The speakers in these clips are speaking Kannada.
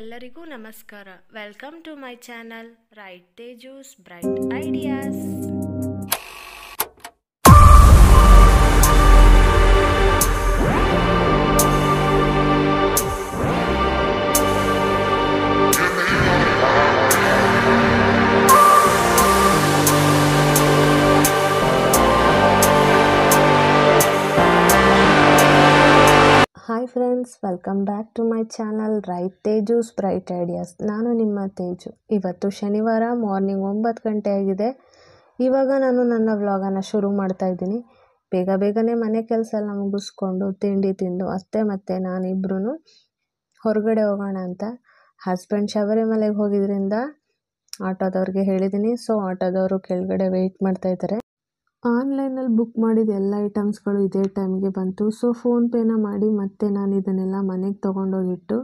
ಎಲ್ಲರಿಗೂ ನಮಸ್ಕಾರ welcome to my channel right Teju's bright ideas hi friends welcome back to my channel right Teju bright ideas ನಾನು ನಿಮ್ಮ ತೇಜು ಇವತ್ತು ಶನಿವಾರ ಮಾರ್ನಿಂಗ್ ಒಂಬತ್ತು ಗಂಟೆ ಆಗಿದೆ ಇವಾಗ ನಾನು ನನ್ನ ವ್ಲಾಗನ್ನು ಶುರು ಮಾಡ್ತಾ ಇದ್ದೀನಿ ಬೇಗ ಬೇಗನೆ ಮನೆ ಕೆಲಸ ಎಲ್ಲ ಮುಗಿಸ್ಕೊಂಡು ತಿಂಡಿ ತಿಂದು ಅತ್ತೆ ಮತ್ತೆ ನಾನಿಬ್ರು ಹೊರಗಡೆ ಹೋಗೋಣ ಅಂತ ಹಸ್ಬೆಂಡ್ ಮಲೆಗೆ ಹೋಗಿದ್ದರಿಂದ ಆಟೋದವ್ರಿಗೆ ಹೇಳಿದ್ದೀನಿ ಸೊ ಆಟೋದವರು ಕೆಳಗಡೆ ವೆಯ್ಟ್ ಮಾಡ್ತಾಯಿದ್ದಾರೆ ಆನ್ಲೈನಲ್ಲಿ ಬುಕ್ ಮಾಡಿದ ಎಲ್ಲ ಐಟಮ್ಸ್ಗಳು ಇದೇ ಟೈಮ್ಗೆ ಬಂತು ಸೊ ಫೋನ್ಪೇನ ಮಾಡಿ ಮತ್ತೆ ನಾನು ಇದನ್ನೆಲ್ಲ ಮನೆಗೆ ತೊಗೊಂಡೋಗಿಟ್ಟು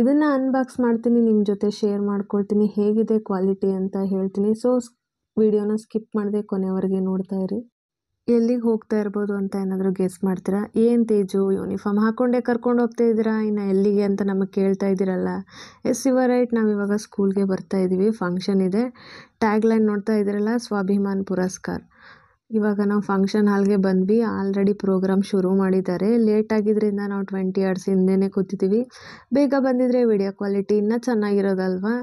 ಇದನ್ನು ಅನ್ಬಾಕ್ಸ್ ಮಾಡ್ತೀನಿ ನಿಮ್ಮ ಜೊತೆ ಶೇರ್ ಮಾಡ್ಕೊಳ್ತೀನಿ ಹೇಗಿದೆ ಕ್ವಾಲಿಟಿ ಅಂತ ಹೇಳ್ತೀನಿ ಸೊ ವಿಡಿಯೋನ ಸ್ಕಿಪ್ ಮಾಡದೆ ಕೊನೆಯವರೆಗೆ ನೋಡ್ತಾ ಇರಿ ಎಲ್ಲಿಗೆ ಹೋಗ್ತಾ ಇರ್ಬೋದು ಅಂತ ಏನಾದರೂ ಗೆಸ್ ಮಾಡ್ತೀರಾ ಏನು ತೇಜು ಯೂನಿಫಾರ್ಮ್ ಹಾಕ್ಕೊಂಡೇ ಕರ್ಕೊಂಡು ಹೋಗ್ತಾ ಇದ್ದೀರಾ ಇನ್ನು ಎಲ್ಲಿಗೆ ಅಂತ ನಮಗೆ ಕೇಳ್ತಾ ಇದ್ದೀರಲ್ಲ ಎಸ್ ಇವ ರೈಟ್ ನಾವಿವಾಗ ಸ್ಕೂಲ್ಗೆ ಬರ್ತಾ ಇದ್ದೀವಿ ಫಂಕ್ಷನ್ ಇದೆ ಟ್ಯಾಗ್ಲೈನ್ ನೋಡ್ತಾ ಇದ್ದೀರಲ್ಲ ಸ್ವಾಭಿಮಾನ್ ಪುರಸ್ಕಾರ ಇವಾಗ ನಾವು ಫಂಕ್ಷನ್ ಹಾಲ್ಗೆ ಬಂದ್ವಿ ಆಲ್ರೆಡಿ ಪ್ರೋಗ್ರಾಮ್ ಶುರು ಮಾಡಿದ್ದಾರೆ ಲೇಟ್ ಆಗಿದ್ದರಿಂದ ನಾವು ಟ್ವೆಂಟಿ ಅವರ್ಸ್ ಹಿಂದೆನೇ ಕೂತಿದ್ದೀವಿ ಬೇಗ ಬಂದಿದ್ದರೆ ವಿಡಿಯೋ ಕ್ವಾಲಿಟಿ ಇನ್ನೂ ಚೆನ್ನಾಗಿರೋದಲ್ವಾ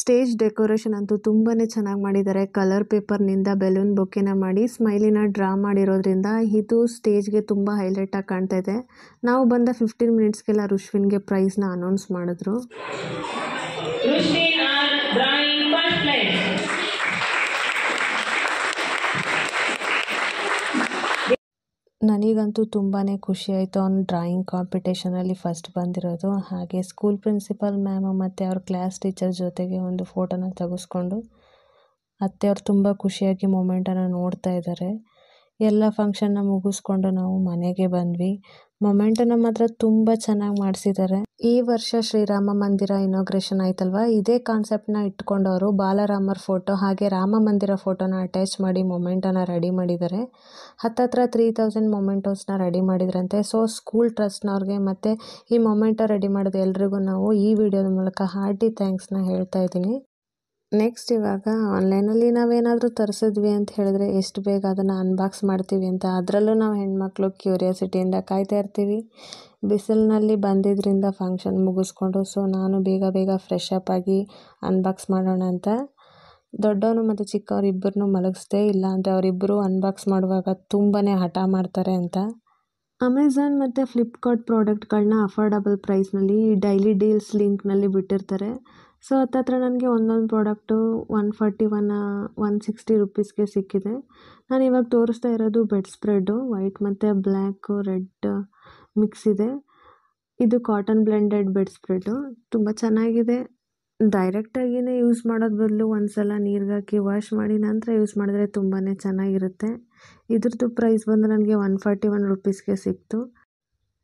ಸ್ಟೇಜ್ ಡೆಕೋರೇಷನ್ ಅಂತೂ ತುಂಬಾ ಚೆನ್ನಾಗಿ ಮಾಡಿದ್ದಾರೆ ಕಲರ್ ಪೇಪರ್ನಿಂದ ಬೆಲೂನ್ ಬೊಕ್ಕೆನ ಮಾಡಿ ಸ್ಮೈಲಿನ ಡ್ರಾ ಮಾಡಿರೋದ್ರಿಂದ ಇದು ಸ್ಟೇಜ್ಗೆ ತುಂಬ ಹೈಲೈಟಾಗಿ ಕಾಣ್ತಾ ಇದೆ ನಾವು ಬಂದ ಫಿಫ್ಟೀನ್ ಮಿನಿಟ್ಸ್ಗೆಲ್ಲ ರುಶ್ವಿನ್ಗೆ ಪ್ರೈಸ್ನ ಅನೌನ್ಸ್ ಮಾಡಿದ್ರು ನನಗಂತೂ ತುಂಬಾ ಖುಷಿ ಆಯಿತು ಅವ್ನು ಡ್ರಾಯಿಂಗ್ ಕಾಂಪಿಟೇಷನಲ್ಲಿ ಫಸ್ಟ್ ಬಂದಿರೋದು ಹಾಗೆ ಸ್ಕೂಲ್ ಪ್ರಿನ್ಸಿಪಾಲ್ ಮ್ಯಾಮು ಮತ್ತು ಅವ್ರ ಕ್ಲಾಸ್ ಟೀಚರ್ ಜೊತೆಗೆ ಒಂದು ಫೋಟೋನ ತೆಗೆಸ್ಕೊಂಡು ಅತ್ತೆ ಅವ್ರು ತುಂಬ ಖುಷಿಯಾಗಿ ಮೊಮೆಂಟನ್ನು ನೋಡ್ತಾ ಇದ್ದಾರೆ ಎಲ್ಲ ಫಂಕ್ಷನ್ನ ಮುಗಿಸ್ಕೊಂಡು ನಾವು ಮನೆಗೆ ಬಂದ್ವಿ ಮೊಮೆಂಟನ್ನು ಮಾತ್ರ ತುಂಬ ಚೆನ್ನಾಗಿ ಮಾಡಿಸಿದ್ದಾರೆ ಈ ವರ್ಷ ಶ್ರೀರಾಮ ಮಂದಿರ ಇನಾಗ್ರೇಷನ್ ಆಯ್ತಲ್ವಾ ಇದೇ ಕಾನ್ಸೆಪ್ಟ್ನ ಇಟ್ಕೊಂಡವರು ಅವರು ಬಾಲರಾಮರ್ ಫೋಟೋ ಹಾಗೆ ರಾಮ ಮಂದಿರ ಫೋಟೋನ ಅಟ್ಯಾಚ್ ಮಾಡಿ ಮೊಮೆಂಟೋನ ರೆಡಿ ಮಾಡಿದ್ದಾರೆ ಹತ್ತತ್ರ ತ್ರೀ ತೌಸಂಡ್ ಮೊಮೆಂಟೋಸ್ನ ರೆಡಿ ಮಾಡಿದ್ರಂತೆ ಸೊ ಸ್ಕೂಲ್ ಟ್ರಸ್ಟ್ನವ್ರಿಗೆ ಮತ್ತು ಈ ಮೊಮೆಂಟೋ ರೆಡಿ ಮಾಡಿದ ಎಲ್ರಿಗೂ ನಾವು ಈ ವಿಡಿಯೋದ ಮೂಲಕ ಹಾರ್ಟಿ ಥ್ಯಾಂಕ್ಸ್ನ ಹೇಳ್ತಾ ಇದ್ದೀನಿ ನೆಕ್ಸ್ಟ್ ಇವಾಗ ಆನ್ಲೈನಲ್ಲಿ ನಾವೇನಾದರೂ ತರಿಸಿದ್ವಿ ಅಂತ ಹೇಳಿದ್ರೆ ಎಷ್ಟು ಬೇಗ ಅದನ್ನು ಅನ್ಬಾಕ್ಸ್ ಮಾಡ್ತೀವಿ ಅಂತ ಅದರಲ್ಲೂ ನಾವು ಹೆಣ್ಮಕ್ಳು ಕ್ಯೂರಿಯಾಸಿಟಿಯಿಂದ ಕಾಯ್ತಾ ಇರ್ತೀವಿ ಬಿಸಿಲಿನಲ್ಲಿ ಬಂದಿದ್ದರಿಂದ ಫಂಕ್ಷನ್ ಮುಗಿಸ್ಕೊಂಡು ಸೊ ನಾನು ಬೇಗ ಬೇಗ ಫ್ರೆಶ್ ಅಪ್ ಆಗಿ ಅನ್ಬಾಕ್ಸ್ ಮಾಡೋಣ ಅಂತ ದೊಡ್ಡವನು ಮತ್ತು ಚಿಕ್ಕವ್ರಿಬ್ಬರನ್ನು ಇಬ್ಬರನ್ನು ಇಲ್ಲ ಅಂದರೆ ಅವರಿಬ್ಬರು ಅನ್ಬಾಕ್ಸ್ ಮಾಡುವಾಗ ತುಂಬಾ ಹಠ ಮಾಡ್ತಾರೆ ಅಂತ ಅಮೆಝಾನ್ ಮತ್ತು ಫ್ಲಿಪ್ಕಾರ್ಟ್ ಪ್ರಾಡಕ್ಟ್ಗಳನ್ನ ಅಫೋರ್ಡಬಲ್ ಪ್ರೈಸ್ನಲ್ಲಿ ಡೈಲಿ ಡೀಲ್ಸ್ ಲಿಂಕ್ನಲ್ಲಿ ಬಿಟ್ಟಿರ್ತಾರೆ ಸೊ ಹತ್ತತ್ರ ನನಗೆ ಒಂದೊಂದು product one forty one one sixty ರುಪೀಸ್ಗೆ ಸಿಕ್ಕಿದೆ ನಾನು ಇವಾಗ ತೋರಿಸ್ತಾ ಇರೋದು ಬೆಡ್ ಸ್ಪ್ರೆಡ್ಡು ವೈಟ್ ಮತ್ತು ಬ್ಲ್ಯಾಕು ರೆಡ್ ಮಿಕ್ಸ್ ಇದೆ ಇದು ಕಾಟನ್ ಬ್ಲೆಂಡೆಡ್ ಬೆಡ್ ಸ್ಪ್ರೆಡ್ಡು ತುಂಬ ಚೆನ್ನಾಗಿದೆ ಡೈರೆಕ್ಟಾಗಿಯೇ ಯೂಸ್ ಮಾಡೋದು ಬದಲು ಒಂದು ಸಲ ನೀರಿಗಾಕಿ ವಾಶ್ ಮಾಡಿ ನಂತರ ಯೂಸ್ ಮಾಡಿದ್ರೆ ತುಂಬಾ ಚೆನ್ನಾಗಿರುತ್ತೆ ಇದ್ರದ್ದು ಪ್ರೈಸ್ ಬಂದು ನನಗೆ ಒನ್ ಫಾರ್ಟಿ ಒನ್ ರುಪೀಸ್ಗೆ ಸಿಕ್ತು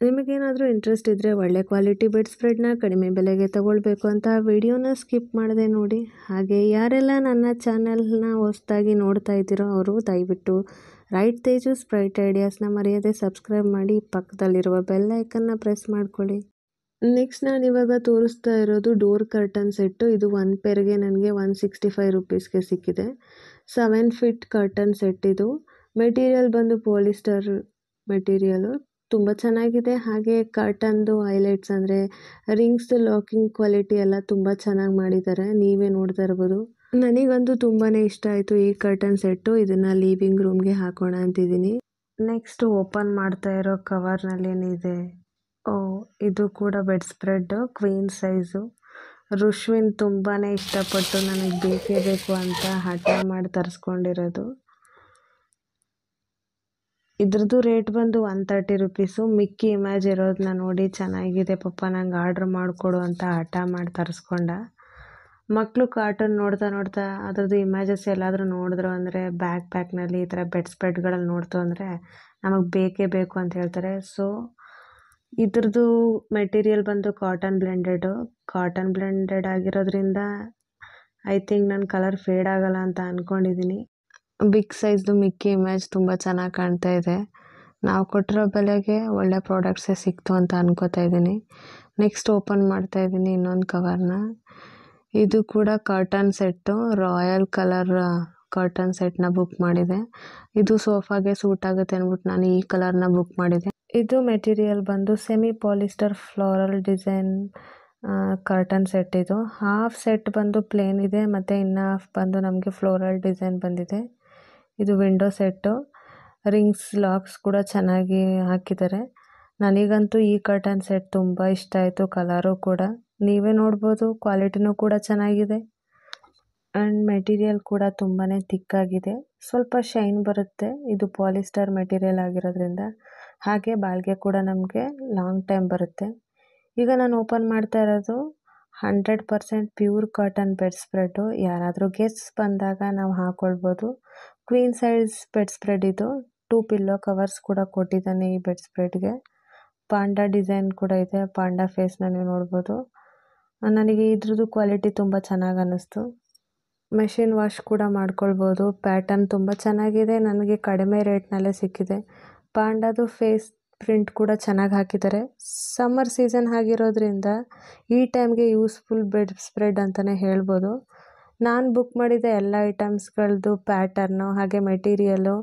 ನಿಮಗೇನಾದರೂ ಇಂಟ್ರೆಸ್ಟ್ ಇದ್ದರೆ ಒಳ್ಳೆ ಕ್ವಾಲಿಟಿ ಬೆಡ್ ಸ್ಪ್ರೆಡ್ನ ಕಡಿಮೆ ಬೆಲೆಗೆ ತಗೊಳ್ಬೇಕು ಅಂತ ವಿಡಿಯೋನ ಸ್ಕಿಪ್ ಮಾಡಿದೆ ನೋಡಿ ಹಾಗೆ ಯಾರೆಲ್ಲ ನನ್ನ ಚಾನೆಲ್ನ ಹೊಸ್ದಾಗಿ ನೋಡ್ತಾ ಇದ್ದೀರೋ ಅವರು ದಯವಿಟ್ಟು ರೈಟ್ ತೇಜು ಸ್ಪ್ರೈಟ್ ಐಡಿಯಾಸ್ನ ಮರೆಯದೆ ಸಬ್ಸ್ಕ್ರೈಬ್ ಮಾಡಿ ಪಕ್ಕದಲ್ಲಿರುವ ಬೆಲ್ ಐಕನ್ನ ಪ್ರೆಸ್ ಮಾಡ್ಕೊಳ್ಳಿ ನೆಕ್ಸ್ಟ್ ನಾನು ಇವಾಗ ತೋರಿಸ್ತಾ ಇರೋದು ಡೋರ್ ಕರ್ಟನ್ ಸೆಟ್ಟು ಇದು ಒನ್ ಪೇರ್ಗೆ ನನಗೆ ಒನ್ ಸಿಕ್ಸ್ಟಿ ಫೈವ್ ರುಪೀಸ್ಗೆ ಸಿಕ್ಕಿದೆ ಸೆವೆನ್ ಫಿಟ್ ಕರ್ಟನ್ ಸೆಟ್ ಇದು ಮೆಟೀರಿಯಲ್ ಬಂದು ಪೋಲಿಸ್ಟರ್ ಮೆಟೀರಿಯಲು ತುಂಬ ಚೆನ್ನಾಗಿದೆ ಹಾಗೆ ಕರ್ಟನ್ದು ಹೈಲೈಟ್ಸ್ ಅಂದರೆ ರಿಂಗ್ಸ್ದು ಲಾಕಿಂಗ್ ಕ್ವಾಲಿಟಿ ಎಲ್ಲ ತುಂಬ ಚೆನ್ನಾಗಿ ಮಾಡಿದ್ದಾರೆ ನೀವೇ ನೋಡ್ತಾ ಇರ್ಬೋದು ನನಗಂತೂ ತುಂಬಾ ಇಷ್ಟ ಆಯಿತು ಈ ಕರ್ಟನ್ ಸೆಟ್ಟು ಇದನ್ನು ಲಿವಿಂಗ್ ರೂಮ್ಗೆ ಹಾಕೋಣ ಅಂತಿದ್ದೀನಿ ನೆಕ್ಸ್ಟ್ ಓಪನ್ ಮಾಡ್ತಾ ಇರೋ ಏನಿದೆ ಓ ಇದು ಕೂಡ bedspread queen size Rushvin ತುಂಬಾ ಇಷ್ಟಪಟ್ಟು ನನಗೆ ಬೇಕೇ ಬೇಕು ಅಂತ ಹಠ ಮಾಡಿ ತರಿಸ್ಕೊಂಡಿರೋದು ಇದ್ರದ್ದು ರೇಟ್ ಬಂದು ಒನ್ ತರ್ಟಿ ರುಪೀಸು ಮಿಕ್ಕಿ ಇಮ್ಯಾಜ್ ಇರೋದನ್ನ ನೋಡಿ ಚೆನ್ನಾಗಿದೆ ಪಪ್ಪ ನಂಗೆ ಆರ್ಡ್ರ್ ಮಾಡಿಕೊಡು ಅಂತ ಹಠ ಮಾಡಿ ತರಿಸ್ಕೊಂಡ ಮಕ್ಕಳು ಕಾರ್ಟೂನ್ ನೋಡ್ತಾ ನೋಡ್ತಾ ಅದ್ರದ್ದು ಇಮ್ಯಾಜಸ್ ಎಲ್ಲಾದರೂ ನೋಡಿದ್ರು ಅಂದರೆ ಬ್ಯಾಕ್ ಪ್ಯಾಕ್ನಲ್ಲಿ ಈ ಥರ ಬೆಡ್ ಸ್ಪೆಡ್ಗಳಲ್ಲಿ ನೋಡ್ತು ಅಂದರೆ ನಮಗೆ ಬೇಕೇ ಬೇಕು ಅಂತ ಹೇಳ್ತಾರೆ ಸೊ ಇದ್ರದ್ದು ಮೆಟೀರಿಯಲ್ ಬಂದು ಕಾಟನ್ ಬ್ಲೆಂಡೆಡು ಕಾಟನ್ ಬ್ಲೆಂಡೆಡ್ ಆಗಿರೋದ್ರಿಂದ ಐ ಥಿಂಕ್ ನನ್ನ ಕಲರ್ ಫೇಡ್ ಆಗಲ್ಲ ಅಂತ ಅಂದ್ಕೊಂಡಿದ್ದೀನಿ ಬಿಗ್ ಸೈಜ್ದು ಮಿಕ್ಕಿ ಇಮೇಜ್ ತುಂಬ ಚೆನ್ನಾಗಿ ಕಾಣ್ತಾ ಇದೆ ನಾವು ಕೊಟ್ಟಿರೋ ಬೆಲೆಗೆ ಒಳ್ಳೆ ಪ್ರಾಡಕ್ಟ್ಸೇ ಸಿಕ್ತು ಅಂತ ಅನ್ಕೋತಾ ಇದ್ದೀನಿ ನೆಕ್ಸ್ಟ್ ಓಪನ್ ಮಾಡ್ತಾ ಇದ್ದೀನಿ ಇನ್ನೊಂದು ಕವರ್ನ ಇದು ಕೂಡ curtain set royal colour curtain ಸೆಟ್ನ ಬುಕ್ ಮಾಡಿದೆ ಇದು ಸೋಫಾಗೆ ಸೂಟ್ ಆಗುತ್ತೆ ಅಂದ್ಬಿಟ್ಟು ನಾನು ಈ ಕಲರ್ನ ಬುಕ್ ಮಾಡಿದೆ ಇದು ಮೆಟೀರಿಯಲ್ ಬಂದು semi polyester floral design curtain set ಇದು ಹಾಫ್ ಸೆಟ್ ಬಂದು ಪ್ಲೇನ್ ಇದೆ ಮತ್ತು ಇನ್ನು ಹಾಫ್ ಬಂದು ನಮಗೆ ಫ್ಲೋರಲ್ ಡಿಸೈನ್ ಬಂದಿದೆ ಇದು ವಿಂಡೋ ಸೆಟ್ಟು ರಿಂಗ್ಸ್ ಲಾಕ್ಸ್ ಕೂಡ ಚೆನ್ನಾಗಿ ಹಾಕಿದ್ದಾರೆ ನನಗಂತೂ ಈ ಕರ್ಟನ್ ಸೆಟ್ ತುಂಬ ಇಷ್ಟ ಆಯಿತು ಕಲರು ಕೂಡ ನೀವೇ ನೋಡ್ಬೋದು ಕ್ವಾಲಿಟಿನೂ ಕೂಡ ಚೆನ್ನಾಗಿದೆ ಆ್ಯಂಡ್ ಮೆಟೀರಿಯಲ್ ಕೂಡ ತುಂಬಾ ತಿಕ್ಕಾಗಿದೆ ಸ್ವಲ್ಪ ಶೈನ್ ಬರುತ್ತೆ ಇದು ಪಾಲಿಸ್ಟರ್ ಮೆಟೀರಿಯಲ್ ಆಗಿರೋದ್ರಿಂದ ಹಾಗೆ ಬಾಳ್ಗೆ ಕೂಡ ನಮಗೆ ಲಾಂಗ್ ಟೈಮ್ ಬರುತ್ತೆ ಈಗ ನಾನು ಓಪನ್ ಮಾಡ್ತಾ ಇರೋದು hundred percent pure cotton bedspread ಯಾರಾದರೂ ಗೆಸ್ಟ್ಸ್ ಬಂದಾಗ ನಾವು ಹಾಕ್ಕೊಳ್ಬೋದು ಕ್ವೀನ್ ಸೈಜ್ ಬೆಡ್ ಸ್ಪ್ರೆಡ್ ಇದು ಟೂ ಪಿಲ್ಲೋ ಕವರ್ಸ್ ಕೂಡ ಕೊಟ್ಟಿದ್ದಾನೆ ಈ ಬೆಡ್ ಸ್ಪ್ರೆಡ್ಗೆ ಪಾಂಡಾ ಡಿಸೈನ್ ಕೂಡ ಇದೆ ಪಾಂಡಾ ಫೇಸ್ನ ನೀವು ನೋಡ್ಬೋದು ನನಗೆ ಇದ್ರದ್ದು ಕ್ವಾಲಿಟಿ ತುಂಬ ಚೆನ್ನಾಗಿ ಅನ್ನಿಸ್ತು ಮೆಷಿನ್ ವಾಶ್ ಕೂಡ ಮಾಡ್ಕೊಳ್ಬೋದು ಪ್ಯಾಟರ್ನ್ ತುಂಬ ಚೆನ್ನಾಗಿದೆ ನನಗೆ ಕಡಿಮೆ ರೇಟ್ನಲ್ಲೇ ಸಿಕ್ಕಿದೆ ಪಾಂಡಾದು ಫೇಸ್ ಪ್ರಿಂಟ್ ಕೂಡ ಚೆನ್ನಾಗಿ ಹಾಕಿದ್ದಾರೆ ಸಮ್ಮರ್ ಸೀಸನ್ ಆಗಿರೋದ್ರಿಂದ ಈ ಟೈಮ್ಗೆ ಯೂಸ್ಫುಲ್ ಬೆಡ್ ಸ್ಪ್ರೆಡ್ ಅಂತಲೇ ಹೇಳ್ಬೋದು ನಾನು ಬುಕ್ ಮಾಡಿದ ಎಲ್ಲ ಐಟಮ್ಸ್ಗಳದ್ದು ಪ್ಯಾಟರ್ನು ಹಾಗೆ ಮೆಟೀರಿಯಲು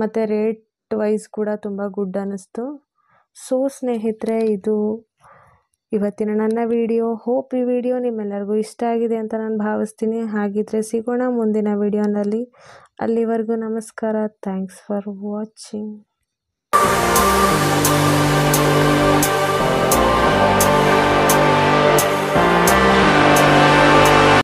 ಮತ್ತು ರೇಟ್ ವೈಸ್ ಕೂಡ ತುಂಬ ಗುಡ್ ಅನ್ನಿಸ್ತು ಸೊ ಸ್ನೇಹಿತರೆ ಇದು ಇವತ್ತಿನ ನನ್ನ ವಿಡಿಯೋ ಹೋಪ್ ಈ ವಿಡಿಯೋ ನಿಮ್ಮೆಲ್ಲರಿಗೂ ಇಷ್ಟ ಆಗಿದೆ ಅಂತ ನಾನು ಭಾವಿಸ್ತೀನಿ ಹಾಗಿದ್ರೆ ಸಿಗೋಣ ಮುಂದಿನ ವಿಡಿಯೋನಲ್ಲಿ ಅಲ್ಲಿವರೆಗೂ ನಮಸ್ಕಾರ ಥ್ಯಾಂಕ್ಸ್ ಫಾರ್ ವಾಚಿಂಗ್